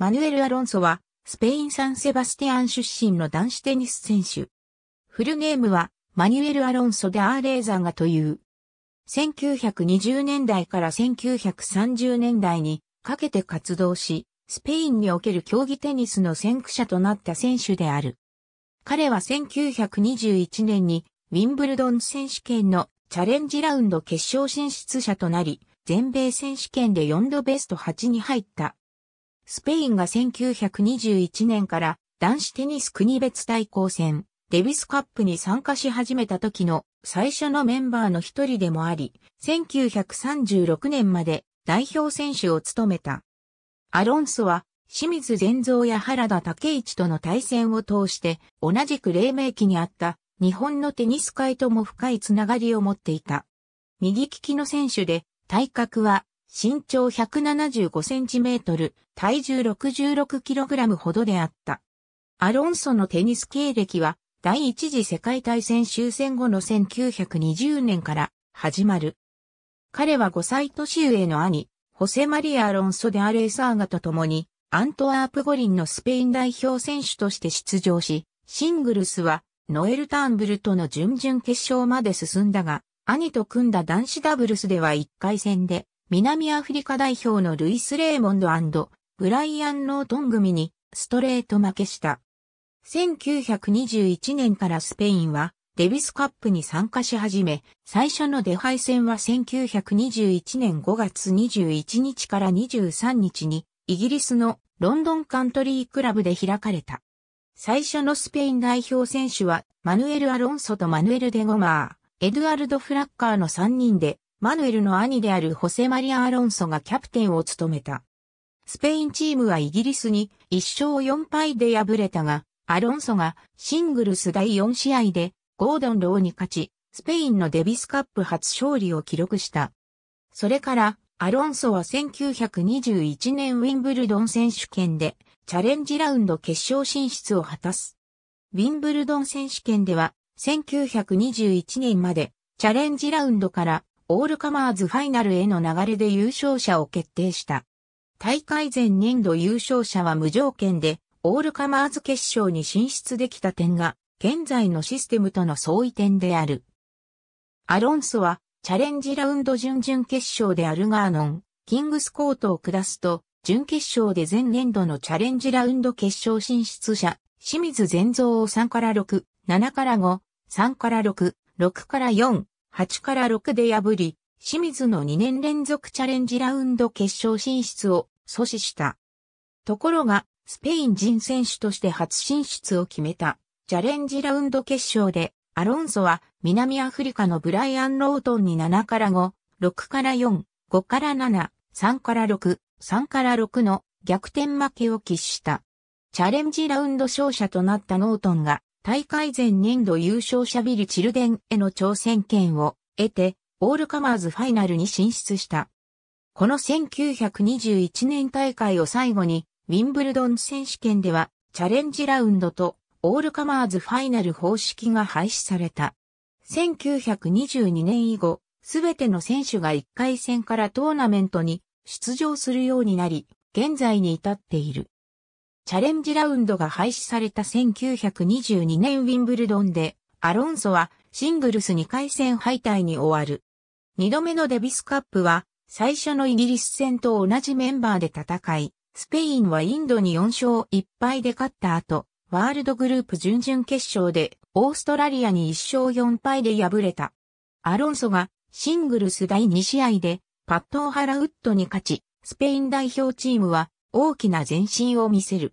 マヌエル・アロンソは、スペイン・サン・セバスティアン出身の男子テニス選手。フルネームは、マニュエル・アロンソ・デ・アーレーザーガという。1920年代から1930年代にかけて活動し、スペインにおける競技テニスの先駆者となった選手である。彼は1921年にウィンブルドン選手権のチャレンジラウンド決勝進出者となり、全米選手権で4度ベスト8に入った。スペインが1921年から男子テニス国別対抗戦、デビスカップに参加し始めた時の最初のメンバーの一人でもあり、1936年まで代表選手を務めた。アロンソは清水善造や原田武一との対戦を通して同じく黎明期にあった日本のテニス界とも深いつながりを持っていた。右利きの選手で体格は身長175センチメートル、体重66キログラムほどであった。アロンソのテニス経歴は、第一次世界大戦終戦後の1920年から始まる。彼は5歳年上の兄、ホセマリア・アロンソ・でアレーサーガと共に、アントワープ五輪のスペイン代表選手として出場し、シングルスはノエル・ターンブルとの準々決勝まで進んだが、兄と組んだ男子ダブルスでは1回戦で南アフリカ代表のルイス・レーモンドブライアン・ノートン組にストレート負けした。1921年からスペインはデビスカップに参加し始め、最初の出敗戦は1921年5月21日から23日にイギリスのロンドンカントリークラブで開かれた。最初のスペイン代表選手はマヌエル・アロンソとマヌエル・デゴマー、エドゥアルド・フラッカーの3人でマヌエルの兄であるホセマリア・アロンソがキャプテンを務めた。スペインチームはイギリスに1勝4敗で敗れたが、アロンソがシングルス第4試合でゴードン・ローに勝ち、スペインのデビスカップ初勝利を記録した。それから、アロンソは1921年ウィンブルドン選手権でチャレンジラウンド決勝進出を果たす。ウィンブルドン選手権では1921年までチャレンジラウンドからオールカマーズファイナルへの流れで優勝者を決定した。大会前年度優勝者は無条件で、オールカマーズ決勝に進出できた点が、現在のシステムとの相違点である。アロンソは、チャレンジラウンド準々決勝でアルガーノン、キングスコートを下すと、準決勝で前年度のチャレンジラウンド決勝進出者、清水善蔵を3から6、7から5、3から6、6から4、8から6で破り、清水の2年連続チャレンジラウンド決勝進出を阻止した。ところが、スペイン人選手として初進出を決めた、チャレンジラウンド決勝で、アロンソは南アフリカのブライアン・ロートンに7から5、6から4、5から7、3から6、3から6の逆転負けを喫した。チャレンジラウンド勝者となったノートンが大会前年度優勝者ビリチルデンへの挑戦権を得て、オールカマーズファイナルに進出した。この1921年大会を最後に、ウィンブルドン選手権では、チャレンジラウンドと、オールカマーズファイナル方式が廃止された。1922年以後、すべての選手が1回戦からトーナメントに出場するようになり、現在に至っている。チャレンジラウンドが廃止された1922年ウィンブルドンで、アロンソはシングルス2回戦敗退に終わる。2度目のデビスカップは、最初のイギリス戦と同じメンバーで戦い、スペインはインドに4勝1敗で勝った後、ワールドグループ準々決勝で、オーストラリアに1勝4敗で敗れた。アロンソがシングルス第2試合で、パットオハラウッドに勝ち、スペイン代表チームは大きな前進を見せる。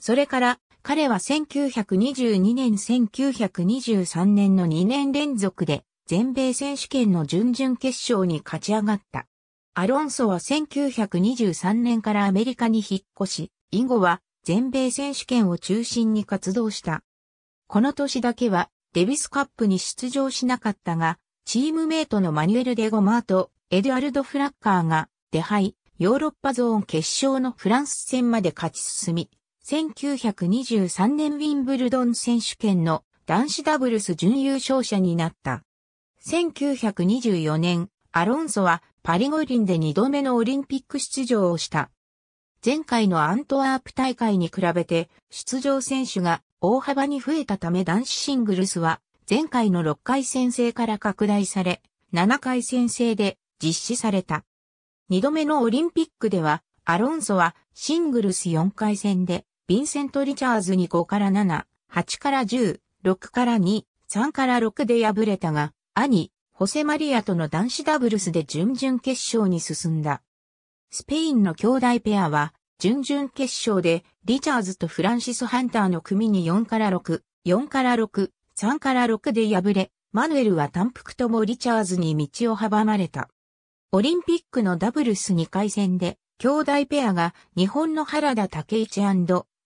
それから彼は1922年1923年の2年連続で全米選手権の準々決勝に勝ち上がった。アロンソは1923年からアメリカに引っ越し、以後は全米選手権を中心に活動した。この年だけはデビスカップに出場しなかったが、チームメイトのマニュエル・デゴマーとエドアルド・フラッカーが出敗、ヨーロッパゾーン決勝のフランス戦まで勝ち進み、1923年ウィンブルドン選手権の男子ダブルス準優勝者になった。1924年、アロンソはパリ五輪で2度目のオリンピック出場をした。前回のアントワープ大会に比べて出場選手が大幅に増えたため男子シングルスは前回の6回戦制から拡大され、7回戦制で実施された。2度目のオリンピックではアロンソはシングルス4回戦でヴィンセント・リチャーズに5から7、8から10、6から2、3から6で敗れたが、兄、ホセマリアとの男子ダブルスで準々決勝に進んだ。スペインの兄弟ペアは、準々決勝で、リチャーズとフランシス・ハンターの組に4から6、4から6、3から6で敗れ、マヌエルは単腹ともリチャーズに道を阻まれた。オリンピックのダブルス2回戦で、兄弟ペアが日本の原田武一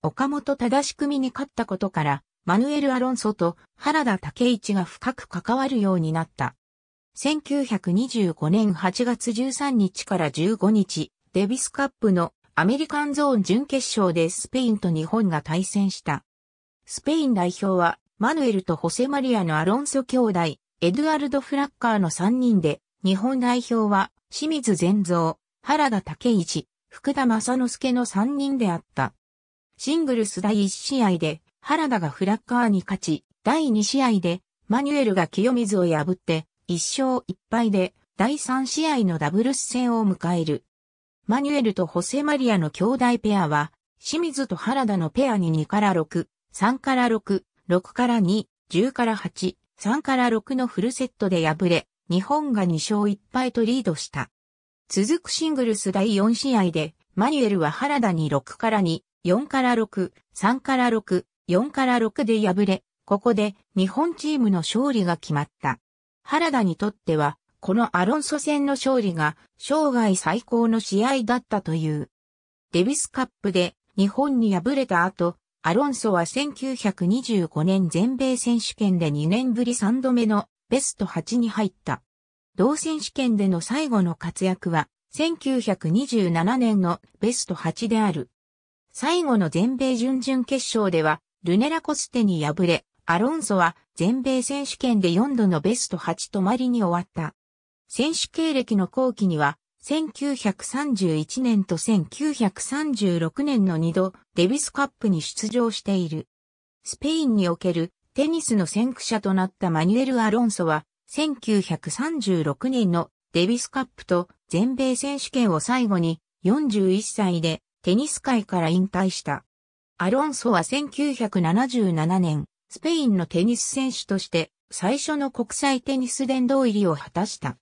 岡本忠組に勝ったことから、マヌエル・アロンソと原田武一が深く関わるようになった。1925年8月13日から15日、デビスカップのアメリカンゾーン準決勝でスペインと日本が対戦した。スペイン代表は、マヌエルとホセマリアのアロンソ兄弟、エドゥアルド・フラッカーの3人で、日本代表は、清水善造、原田武一、福田正之助の3人であった。シングルス第1試合で原田がフラッカーに勝ち、第2試合でマニュエルが清水を破って1勝1敗で第3試合のダブルス戦を迎える。マニュエルとホセマリアの兄弟ペアは、清水と原田のペアに2から6、3から6、6から2、10から8、3から6のフルセットで敗れ、日本が2勝1敗とリードした。続くシングルス第4試合で、マニュエルは原田に6から2、4から6、3から6、4から6で敗れ、ここで日本チームの勝利が決まった。原田にとっては、このアロンソ戦の勝利が生涯最高の試合だったという。デビスカップで日本に敗れた後、アロンソは1925年全米選手権で2年ぶり3度目のベスト8に入った。同選手権での最後の活躍は1927年のベスト8である。最後の全米準々決勝では、ルネラ・コステに敗れ、アロンソは全米選手権で4度のベスト8止まりに終わった。選手経歴の後期には、1931年と1936年の2度、デビスカップに出場している。スペインにおけるテニスの先駆者となったマニュエル・アロンソは、1936年のデビスカップと全米選手権を最後に41歳でテニス界から引退した。アロンソは1977年、スペインのテニス選手として最初の国際テニス殿堂入りを果たした。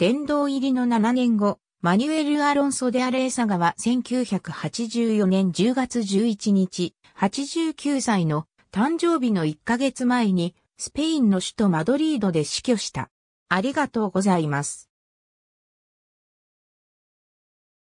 殿堂入りの7年後、マニュエル・アロンソ・デ・アレーサガは1984年10月11日、89歳の誕生日の1ヶ月前にスペインの首都マドリードで死去した。ありがとうございます。